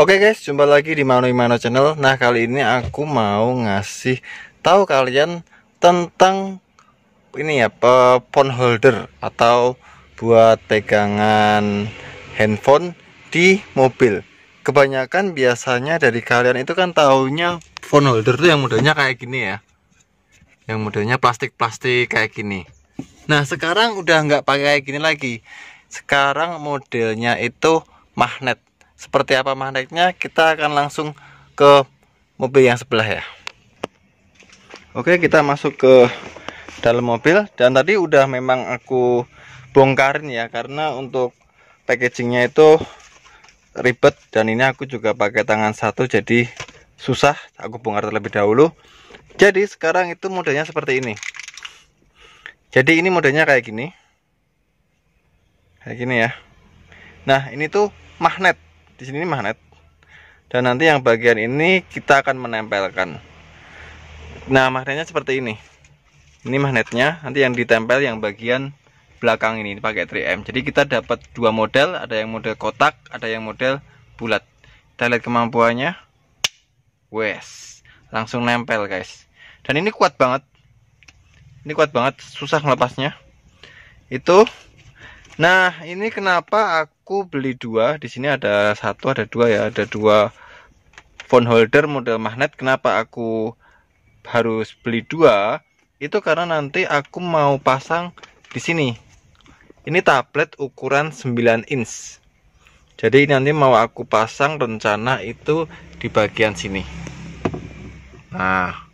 Oke okay guys, jumpa lagi di Mano Imano Channel. Nah, kali ini aku mau ngasih tahu kalian tentang ini ya, phone holder atau buat pegangan handphone di mobil. Kebanyakan biasanya dari kalian itu kan taunya phone holder tuh yang modelnya kayak gini ya. Yang modelnya plastik-plastik kayak gini. Nah, sekarang udah nggak pakai kayak gini lagi. Sekarang modelnya itu magnet seperti apa magnetnya kita akan langsung ke mobil yang sebelah ya Oke kita masuk ke dalam mobil dan tadi udah memang aku bongkarin ya karena untuk packagingnya itu ribet dan ini aku juga pakai tangan satu jadi susah aku bongkar terlebih dahulu jadi sekarang itu modelnya seperti ini jadi ini modelnya kayak gini kayak gini ya nah ini tuh magnet di sini magnet dan nanti yang bagian ini kita akan menempelkan nah magnetnya seperti ini ini magnetnya nanti yang ditempel yang bagian belakang ini, pakai 3M jadi kita dapat dua model ada yang model kotak ada yang model bulat kita lihat kemampuannya wes langsung nempel guys dan ini kuat banget ini kuat banget susah melepasnya itu nah ini kenapa aku aku beli dua di sini ada satu ada dua ya ada dua phone holder model magnet kenapa aku harus beli dua itu karena nanti aku mau pasang di sini ini tablet ukuran 9 inch jadi nanti mau aku pasang rencana itu di bagian sini nah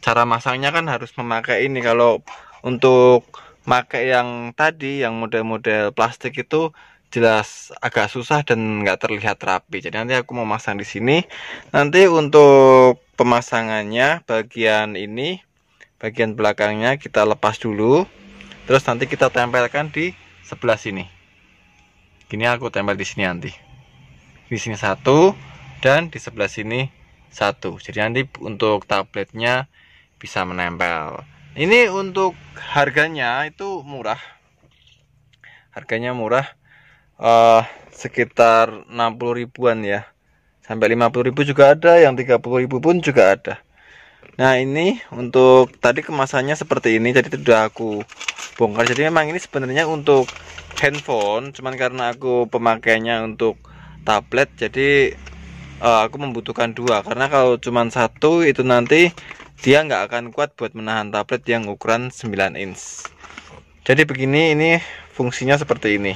cara masangnya kan harus memakai ini kalau untuk pakai yang tadi yang model-model plastik itu jelas agak susah dan nggak terlihat rapi. Jadi nanti aku mau masang di sini. Nanti untuk pemasangannya bagian ini, bagian belakangnya kita lepas dulu. Terus nanti kita tempelkan di sebelah sini. Gini aku tempel di sini nanti. Di sini satu dan di sebelah sini satu. Jadi nanti untuk tabletnya bisa menempel. Ini untuk harganya itu murah. Harganya murah uh, sekitar 60 ribuan ya sampai 50 ribu juga ada yang 30 ribu pun juga ada nah ini untuk tadi kemasannya seperti ini jadi sudah aku bongkar jadi memang ini sebenarnya untuk handphone cuman karena aku pemakaiannya untuk tablet jadi uh, aku membutuhkan dua karena kalau cuman satu itu nanti dia nggak akan kuat buat menahan tablet yang ukuran 9 inch jadi begini ini fungsinya seperti ini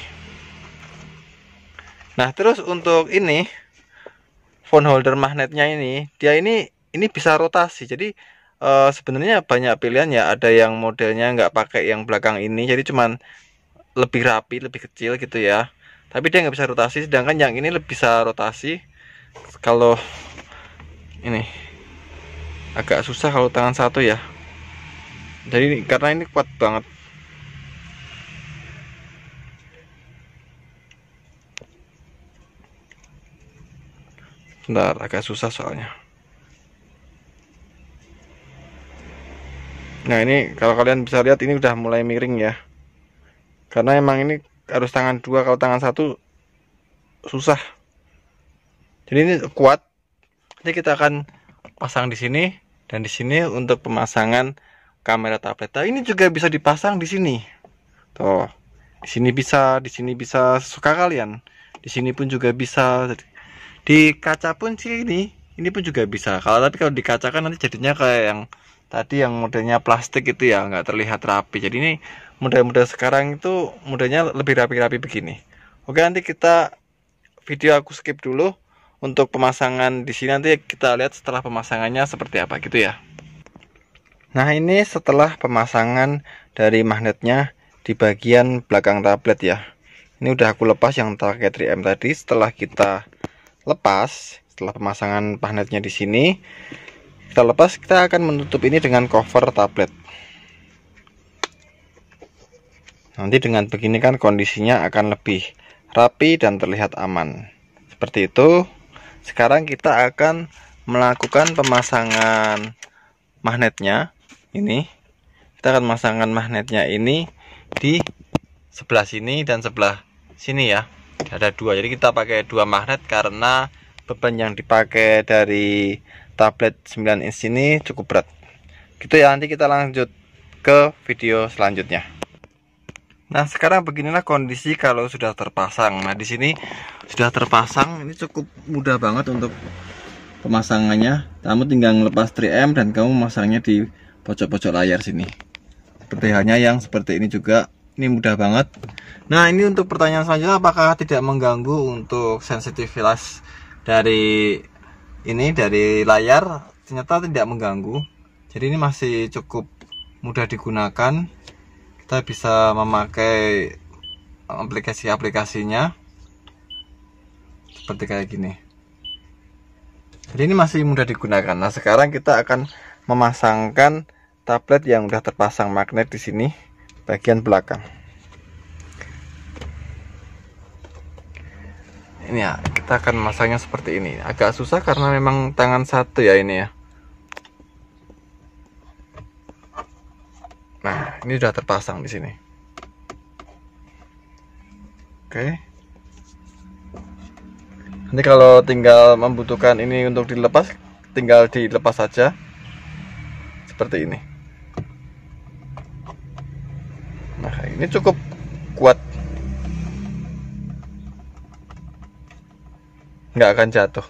Nah, terus untuk ini phone holder magnetnya ini, dia ini ini bisa rotasi. Jadi e, sebenarnya banyak pilihan ya. Ada yang modelnya nggak pakai yang belakang ini, jadi cuman lebih rapi, lebih kecil gitu ya. Tapi dia nggak bisa rotasi. Sedangkan yang ini lebih bisa rotasi. Kalau ini agak susah kalau tangan satu ya. Jadi karena ini kuat banget. Sebentar, agak susah soalnya. Nah ini kalau kalian bisa lihat ini udah mulai miring ya. Karena emang ini harus tangan dua kalau tangan satu susah. Jadi ini kuat. Nanti kita akan pasang di sini dan di sini untuk pemasangan kamera tablet. Nah, ini juga bisa dipasang di sini. Tuh. Di sini bisa, di sini bisa suka kalian. Di sini pun juga bisa. Jadi di kaca pun sih ini ini pun juga bisa kalau tapi kalau di kaca kan nanti jadinya kayak yang tadi yang modelnya plastik itu ya nggak terlihat rapi jadi ini mudah-mudah sekarang itu mudahnya lebih rapi-rapi begini oke nanti kita video aku skip dulu untuk pemasangan di sini nanti kita lihat setelah pemasangannya seperti apa gitu ya nah ini setelah pemasangan dari magnetnya di bagian belakang tablet ya ini udah aku lepas yang target 3M tadi setelah kita lepas setelah pemasangan magnetnya di sini kita lepas kita akan menutup ini dengan cover tablet nanti dengan begini kan kondisinya akan lebih rapi dan terlihat aman seperti itu sekarang kita akan melakukan pemasangan magnetnya ini kita akan memasangkan magnetnya ini di sebelah sini dan sebelah sini ya ada dua jadi kita pakai dua magnet karena beban yang dipakai dari tablet 9 inch ini cukup berat gitu ya nanti kita lanjut ke video selanjutnya nah sekarang beginilah kondisi kalau sudah terpasang nah di sini sudah terpasang ini cukup mudah banget untuk pemasangannya kamu tinggal lepas 3M dan kamu memasangnya di pojok-pojok layar sini seperti halnya yang seperti ini juga ini mudah banget nah ini untuk pertanyaan selanjutnya apakah tidak mengganggu untuk sensitivitas dari ini dari layar ternyata tidak mengganggu jadi ini masih cukup mudah digunakan kita bisa memakai aplikasi-aplikasinya seperti kayak gini jadi ini masih mudah digunakan nah sekarang kita akan memasangkan tablet yang sudah terpasang magnet di sini bagian belakang ini ya kita akan masangnya seperti ini agak susah karena memang tangan satu ya ini ya nah ini sudah terpasang di sini oke nanti kalau tinggal membutuhkan ini untuk dilepas tinggal dilepas saja seperti ini ini cukup kuat nggak akan jatuh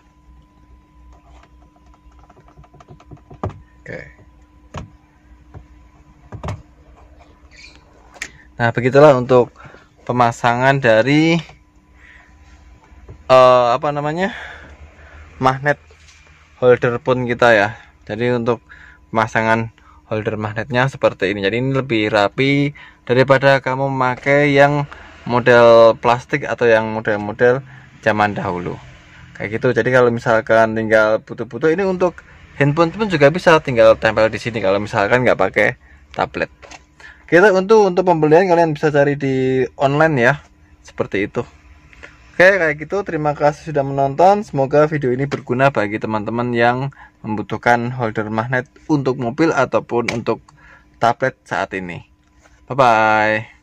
oke nah begitulah untuk pemasangan dari uh, apa namanya magnet holder pun kita ya jadi untuk pemasangan holder magnetnya seperti ini jadi ini lebih rapi daripada kamu memakai yang model plastik atau yang model-model zaman dahulu kayak gitu jadi kalau misalkan tinggal butuh-butuh ini untuk handphone pun juga bisa tinggal tempel di sini kalau misalkan nggak pakai tablet kita untuk untuk pembelian kalian bisa cari di online ya seperti itu oke kayak gitu terima kasih sudah menonton semoga video ini berguna bagi teman-teman yang membutuhkan holder magnet untuk mobil ataupun untuk tablet saat ini Bye bye.